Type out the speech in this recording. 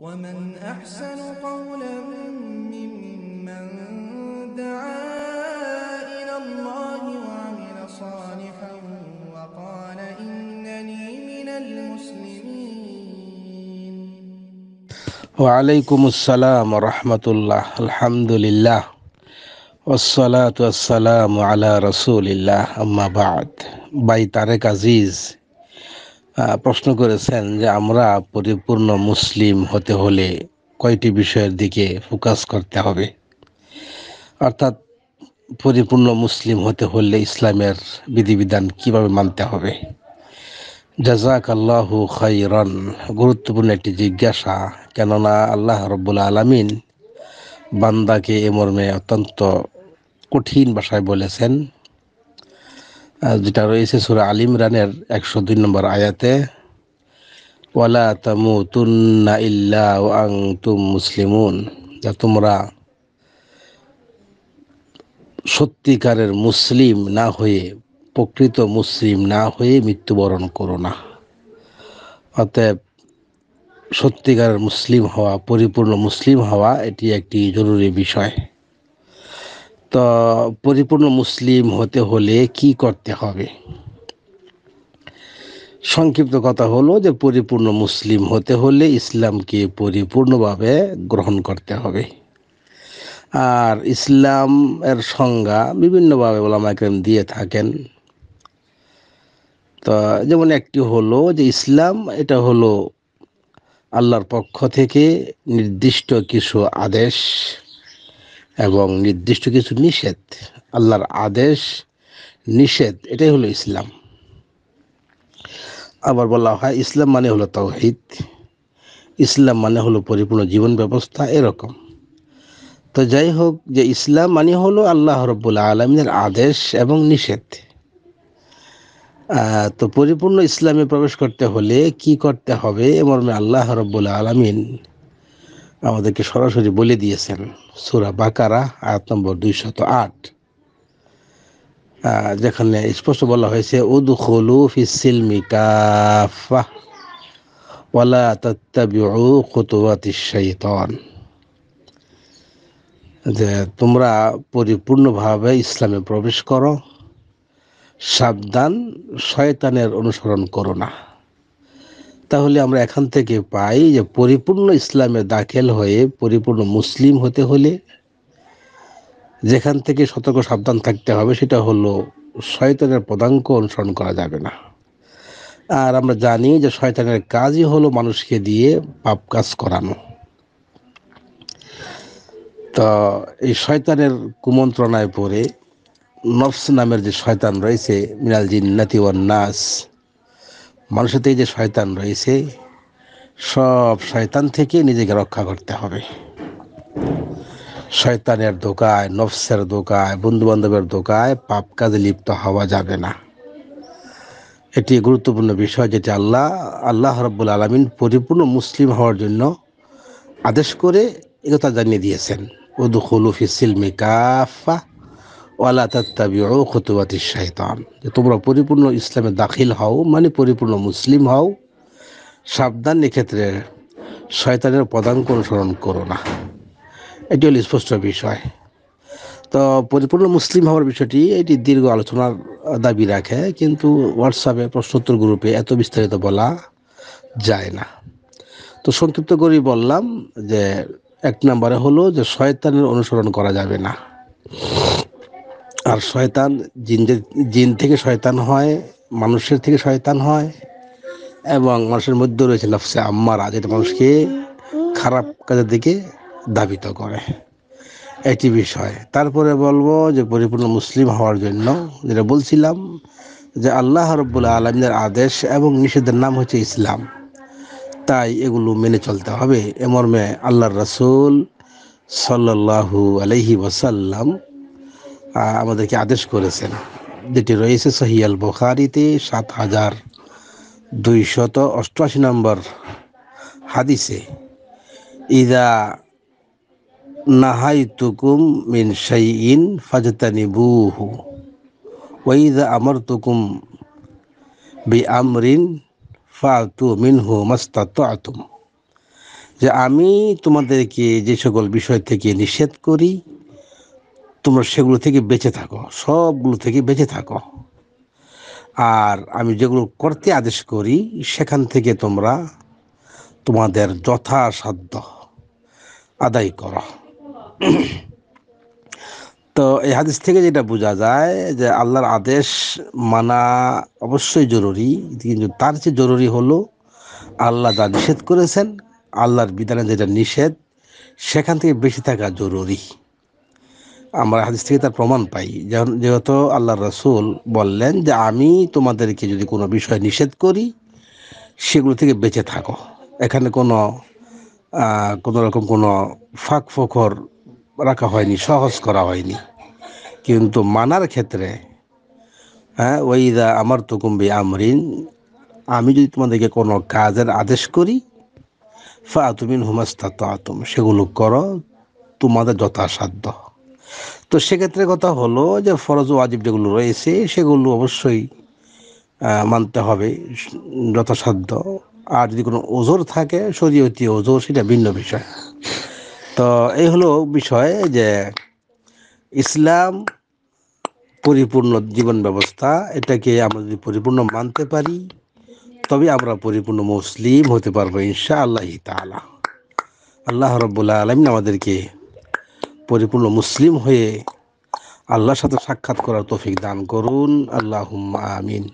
ومن أحسن قولا ممن دعا إلى الله وعمل صالحا وقال إنني من المسلمين وعليكم السلام ورحمة الله الحمد لله والصلاة والسلام على رسول الله أما بعد بيتارك عزيز প্রশ্ন করেছেন যে আমরা পরিপূর্ণ মুসলিম হতে হলে কয়টি বিষয়ের দিকে ফোকাস করতে হবে অর্থাৎ পরিপূর্ণ মুসলিম হতে হলে ইসলামের বিধিবিধান কিভাবে মানতে হবে জাজাক আল্লাহ রন গুরুত্বপূর্ণ একটি জিজ্ঞাসা কেননা আল্লাহ রব্বুল আলমিন বান্দাকে এ মর্মে অত্যন্ত কঠিন ভাষায় বলেছেন যেটা রয়েছে সুরা আল রানের একশো দুই নম্বর আয়াতে ওয়ালা তামু তুন্না ইল্লা আং তুম মুসলিমুন যা তোমরা সত্যিকারের মুসলিম না হয়ে প্রকৃত মুসলিম না হয়ে মৃত্যুবরণ করো না অতএব সত্যিকারের মুসলিম হওয়া পরিপূর্ণ মুসলিম হওয়া এটি একটি জরুরি বিষয় তো পরিপূর্ণ মুসলিম হতে হলে কি করতে হবে সংক্ষিপ্ত কথা হলো যে পরিপূর্ণ মুসলিম হতে হলে ইসলামকে পরিপূর্ণভাবে গ্রহণ করতে হবে আর ইসলাম এর সংজ্ঞা বিভিন্নভাবে ওলামাইকেম দিয়ে থাকেন তো যেমন একটি হলো যে ইসলাম এটা হলো আল্লাহর পক্ষ থেকে নির্দিষ্ট কিছু আদেশ এবং নির্দিষ্ট কিছু নিষেধ আল্লাহর আদেশ নিষেধ এটাই হলো ইসলাম আবার বলা হয় ইসলাম মানে হলো তাওহিদ ইসলাম মানে হলো পরিপূর্ণ জীবন ব্যবস্থা এরকম তো যাই হোক যে ইসলাম মানে হলো আল্লাহ রব্বুল আলমিনের আদেশ এবং নিষেধ তো পরিপূর্ণ ইসলামে প্রবেশ করতে হলে কি করতে হবে এমর্মে আল্লাহ রব্বুল আলমিন আমাদেরকে সরাসরি বলে দিয়েছেন সুরা বাকারা আয়াত নম্বর দুইশত আট যেখানে স্পষ্ট বলা হয়েছে উদ হলু ফিসিলমি কাফা ওয়ালা তত্তাবিউ যে তোমরা পরিপূর্ণভাবে ইসলামে প্রবেশ করো সাবধান শয়তানের অনুসরণ করো না তাহলে আমরা এখান থেকে পাই যে পরিপূর্ণ ইসলামে দাখেল হয়ে পরিপূর্ণ মুসলিম হতে হলে যেখান থেকে সতর্ক সাবধান থাকতে হবে সেটা হলো শয়তানের পদাঙ্ক অনুসরণ করা যাবে না আর আমরা জানি যে শয়তানের কাজই হলো মানুষকে দিয়ে পাপ কাজ করানো তো এই শয়তানের কুমন্ত্রণায় পড়ে নফস নামের যে শয়তান রয়েছে মিনাল জিন্নাতি ওয়ান নাস মানুষেতেই যে শয়তান রয়েছে সব শয়তান থেকে নিজেকে রক্ষা করতে হবে শয়তানের দোকায় নফসের বন্ধু বন্ধুবান্ধবের দোকায় পাপ কাজে লিপ্ত হওয়া যাবে না এটি গুরুত্বপূর্ণ বিষয় যেটি আল্লাহ আল্লাহ রব্বুল আলমিন পরিপূর্ণ মুসলিম হওয়ার জন্য আদেশ করে একথা জানিয়ে দিয়েছেন উদুখুলুফি সিলমি কাফা ওয়ালা যে তোমরা পরিপূর্ণ ইসলামে দাখিল হও মানে পরিপূর্ণ মুসলিম হও সাবধান এক্ষেত্রে শয়তানের পদাঙ্ক অনুসরণ করো না এটি হল স্পষ্ট বিষয় তো পরিপূর্ণ মুসলিম হওয়ার বিষয়টি এটি দীর্ঘ আলোচনার দাবি রাখে কিন্তু হোয়াটসঅ্যাপে প্রশ্নোত্তর গ্রুপে এত বিস্তারিত বলা যায় না তো সংক্ষিপ্ত করেই বললাম যে এক নম্বরে হলো যে শয়তানের অনুসরণ করা যাবে না আর শয়তান জিনদের জিন থেকে শয়তান হয় মানুষের থেকে শয়তান হয় এবং মানুষের মধ্যে রয়েছে লাফসে আম্মারা যেটা মানুষকে খারাপ কাজের দিকে ধাবিত করে এটি বিষয় তারপরে বলবো যে পরিপূর্ণ মুসলিম হওয়ার জন্য যেটা বলছিলাম যে আল্লাহ রব্বুল আলমদের আদেশ এবং নিষেধের নাম হচ্ছে ইসলাম তাই এগুলো মেনে চলতে হবে এমর্মে আল্লাহ রসুল সাল্লাহু আলহি ওসাল্লাম আমাদেরকে আদেশ করেছেন যেটি রয়েছে সহিয়াল বখারিতে সাত হাজার দুইশত অষ্টআশি নম্বর হাদিসে ইদা নাহাই তুকুম মিন ইন ফাজতানি বুহু ওইদা আমর তুকুম বি আমরিন ফাতু মিনহু মস্তাত আতুম যে আমি তোমাদেরকে যে সকল বিষয় থেকে নিষেধ করি তোমরা সেগুলো থেকে বেঁচে থাকো সবগুলো থেকে বেঁচে থাকো আর আমি যেগুলো করতে আদেশ করি সেখান থেকে তোমরা তোমাদের যথাসাধ্য আদায় করো তো এই হাদিস থেকে যেটা বোঝা যায় যে আল্লাহর আদেশ মানা অবশ্যই জরুরি কিন্তু তার চেয়ে জরুরি হলো আল্লাহ যা নিষেধ করেছেন আল্লাহর বিধানে যেটা নিষেধ সেখান থেকে বেশি থাকা জরুরি আমরা হাদিস থেকে তার প্রমাণ পাই যেহেতু আল্লাহ রসুল বললেন যে আমি তোমাদেরকে যদি কোনো বিষয় নিষেধ করি সেগুলো থেকে বেঁচে থাকো এখানে কোনো কোনো রকম কোনো ফাঁক ফোকর রাখা হয়নি সহজ করা হয়নি কিন্তু মানার ক্ষেত্রে হ্যাঁ ওইদা আমার তো কুম্বি আমরিন আমি যদি তোমাদেরকে কোনো কাজের আদেশ করি ফা তুমিন হুমাস্তা তো সেগুলো করো তোমাদের যথাসাধ্য তো সেক্ষেত্রে কথা হলো যে ফরজ ওয়াজিব যেগুলো রয়েছে সেগুলো অবশ্যই মানতে হবে যথাসাধ্য আর যদি কোনো ওজোর থাকে শরীয়তীয় ওজোর সেটা ভিন্ন বিষয় তো এই হলো বিষয় যে ইসলাম পরিপূর্ণ জীবন ব্যবস্থা এটাকে আমরা যদি পরিপূর্ণ মানতে পারি তবে আমরা পরিপূর্ণ মুসলিম হতে পারবো ইনশা আল্লাহ তালা আল্লাহ রব্বুল্লা আলমিন আমাদেরকে পরিপূর্ণ মুসলিম হয়ে আল্লাহর সাথে সাক্ষাৎ করার তৌফিক দান করুন আল্লাহ আমিন